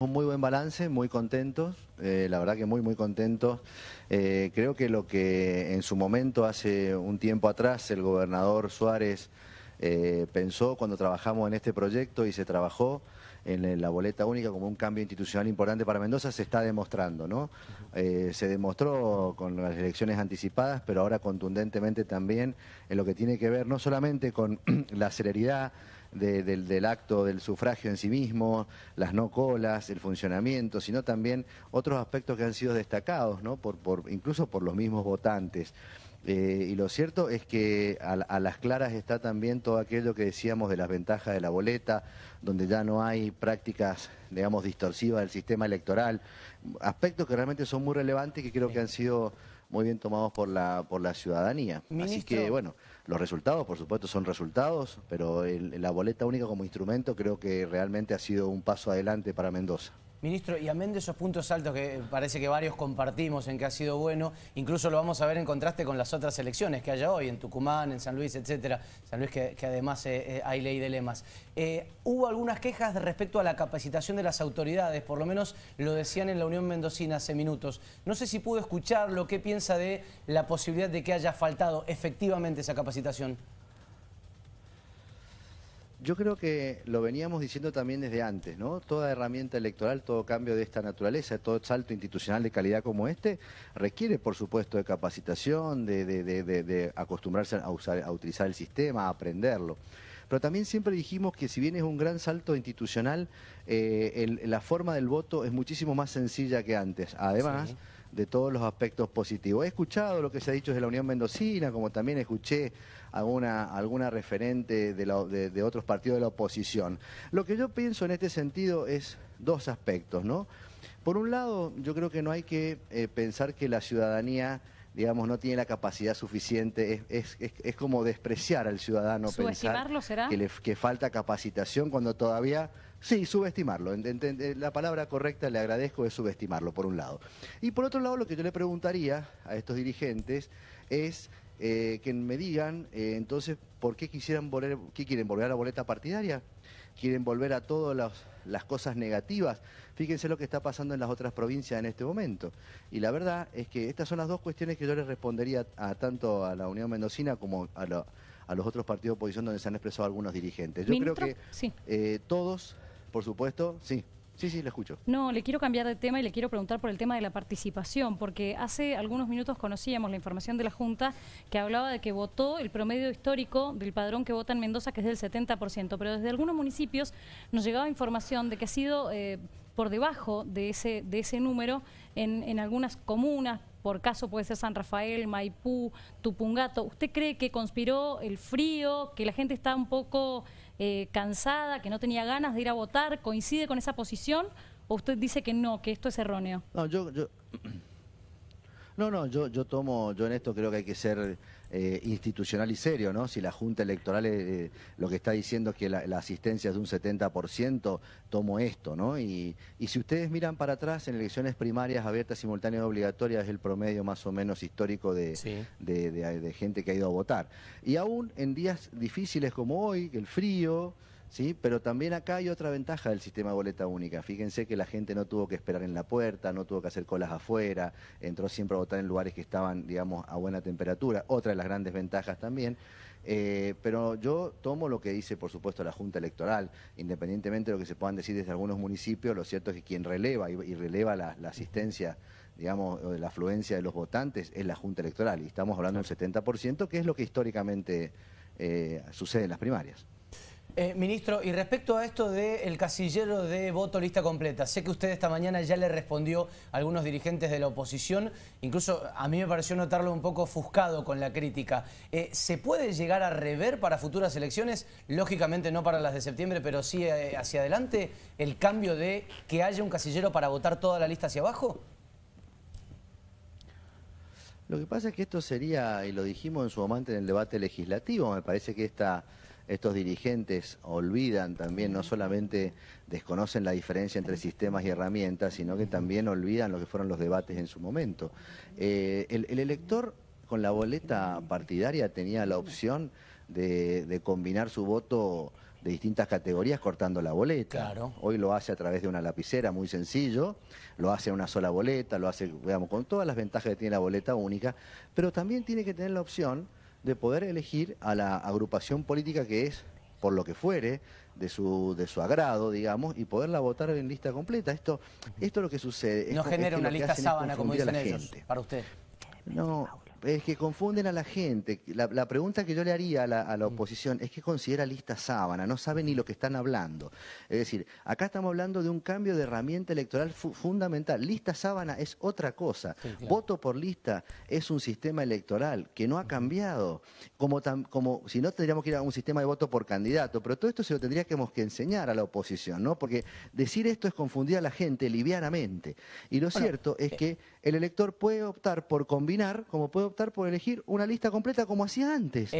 Un muy buen balance, muy contentos, eh, la verdad que muy, muy contentos. Eh, creo que lo que en su momento, hace un tiempo atrás, el gobernador Suárez eh, pensó cuando trabajamos en este proyecto y se trabajó en la boleta única como un cambio institucional importante para Mendoza, se está demostrando, ¿no? se demostró con las elecciones anticipadas, pero ahora contundentemente también en lo que tiene que ver no solamente con la celeridad, del, del, acto del sufragio en sí mismo, las no colas, el funcionamiento, sino también otros aspectos que han sido destacados, ¿no? por, por, incluso por los mismos votantes. Eh, y lo cierto es que a, a, las claras está también todo aquello que decíamos de las ventajas de la boleta, donde ya no hay prácticas, digamos, distorsivas del sistema electoral, aspectos que realmente son muy relevantes y que creo que han sido muy bien tomados por la, por la ciudadanía. Así que, bueno, los resultados, por supuesto, son resultados, pero la boleta única como instrumento creo que realmente ha sido un paso adelante para Mendoza. Ministro, y amén de esos puntos altos que parece que varios compartimos en que ha sido bueno, incluso lo vamos a ver en contraste con las otras elecciones que haya hoy, en Tucumán, en San Luis, etcétera. San Luis que, además eh, eh, hay ley de lemas. Eh, hubo algunas quejas respecto a la capacitación de las autoridades, por lo menos lo decían en la Unión Mendocina hace minutos. No sé si pudo escuchar lo que piensa de la posibilidad de que haya faltado efectivamente esa capacitación. Yo creo que lo veníamos diciendo también desde antes, ¿no? Toda herramienta electoral, todo cambio de esta naturaleza, todo salto institucional de calidad como este, requiere, por supuesto, de capacitación, de, acostumbrarse a, usar, a utilizar el sistema, a aprenderlo pero también siempre dijimos que si bien es un gran salto institucional, eh, la forma del voto es muchísimo más sencilla que antes. Además, de todos los aspectos positivos. He escuchado lo que se ha dicho de la Unión Mendocina, como también escuché alguna, alguna referente de, de, otros partidos de la oposición. Lo que yo pienso en este sentido es dos aspectos, ¿no? Por un lado, yo creo que no hay que eh, pensar que la ciudadanía digamos, no tiene la capacidad suficiente, es, como despreciar al ciudadano pensar será? Que, le, que falta capacitación cuando todavía Sí, subestimarlo. la palabra correcta le agradezco es subestimarlo, por un lado. Y por otro lado, lo que yo le preguntaría a estos dirigentes es eh, que me digan, eh, entonces, ¿por qué quisieran volver, qué quieren volver a la boleta partidaria? ¿Quieren volver a todas las, cosas negativas? Fíjense lo que está pasando en las otras provincias en este momento. Y la verdad es que estas son las dos cuestiones que yo les respondería a, tanto a la Unión Mendocina como a, los otros partidos de oposición donde se han expresado algunos dirigentes. Yo creo que eh, todos por supuesto, sí. Sí, sí, le escucho. No, le quiero cambiar de tema y le quiero preguntar por el tema de la participación, porque hace algunos minutos conocíamos la información de la Junta que hablaba de que votó el promedio histórico del padrón que vota en Mendoza, que es del 70%, pero desde algunos municipios nos llegaba información de que ha sido... Eh, por debajo de ese, de ese número en, en algunas comunas, por caso puede ser San Rafael, Maipú, Tupungato. ¿Usted cree que conspiró el frío, que la gente está un poco eh, cansada, que no tenía ganas de ir a votar? ¿Coincide con esa posición? ¿O usted dice que no, que esto es erróneo? No, yo, yo no, no, yo, yo tomo, yo en esto creo que hay que ser eh, institucional y serio, ¿no? Si la Junta Electoral eh, eh, lo que está diciendo es que la, asistencia es de un 70%, tomo esto, ¿no? Y, y si ustedes miran para atrás, en elecciones primarias abiertas, simultáneas, obligatorias, es el promedio más o menos histórico de, de gente que ha ido a votar. Y aún en días difíciles como hoy, el frío... ¿sí? Pero también acá hay otra ventaja del sistema boleta única. Fíjense que la gente no tuvo que esperar en la puerta, no tuvo que hacer colas afuera, entró siempre a votar en lugares que estaban, digamos, a buena temperatura. Otra de las grandes ventajas también. Eh, pero yo tomo lo que dice, por supuesto, la Junta Electoral. Independientemente de lo que se puedan decir desde algunos municipios, lo cierto es que quien releva y, releva la, asistencia digamos, la afluencia de los votantes es la Junta Electoral, y estamos hablando del 70%, que es lo que históricamente eh, sucede en las primarias. Eh, ministro, y respecto a esto del casillero de voto lista completa, sé que usted esta mañana ya le respondió a algunos dirigentes de la oposición, incluso a mí me pareció notarlo un poco ofuscado con la crítica. Eh, ¿Se puede llegar a rever para futuras elecciones, lógicamente no para las de septiembre, pero sí eh, hacia adelante, el cambio de que haya un casillero para votar toda la lista hacia abajo? Lo que pasa es que esto sería, y lo dijimos en su momento en el debate legislativo, me parece que esta estos dirigentes olvidan también, no solamente desconocen la diferencia entre sistemas y herramientas, sino que también olvidan lo que fueron los debates en su momento. Eh, el, elector con la boleta partidaria tenía la opción de, combinar su voto de distintas categorías cortando la boleta. Hoy lo hace a través de una lapicera, muy sencillo, lo hace en una sola boleta, lo hace, con todas las ventajas que tiene la boleta única, pero también tiene que tener la opción de poder elegir a la agrupación política que es, por lo que fuere, de su, de su agrado, digamos, y poderla votar en lista completa. Esto, esto es lo que sucede. No genera una lista sábana, como dicen ellos, para usted. No, es que confunden a la gente. La, pregunta que yo le haría a la, mm. oposición es que considera lista sábana, no sabe ni lo que están hablando. Es decir, acá estamos hablando de un cambio de herramienta electoral fundamental. Lista sábana es otra cosa. Voto por lista es un sistema electoral que no ha cambiado. Como, si no tendríamos que ir a un sistema de voto por candidato, pero todo esto se lo tendríamos que enseñar a la oposición, ¿no? Porque decir esto es confundir a la gente livianamente. Y lo cierto es eh. que el elector puede optar por combinar, como puede optar por elegir una lista completa como hacía antes.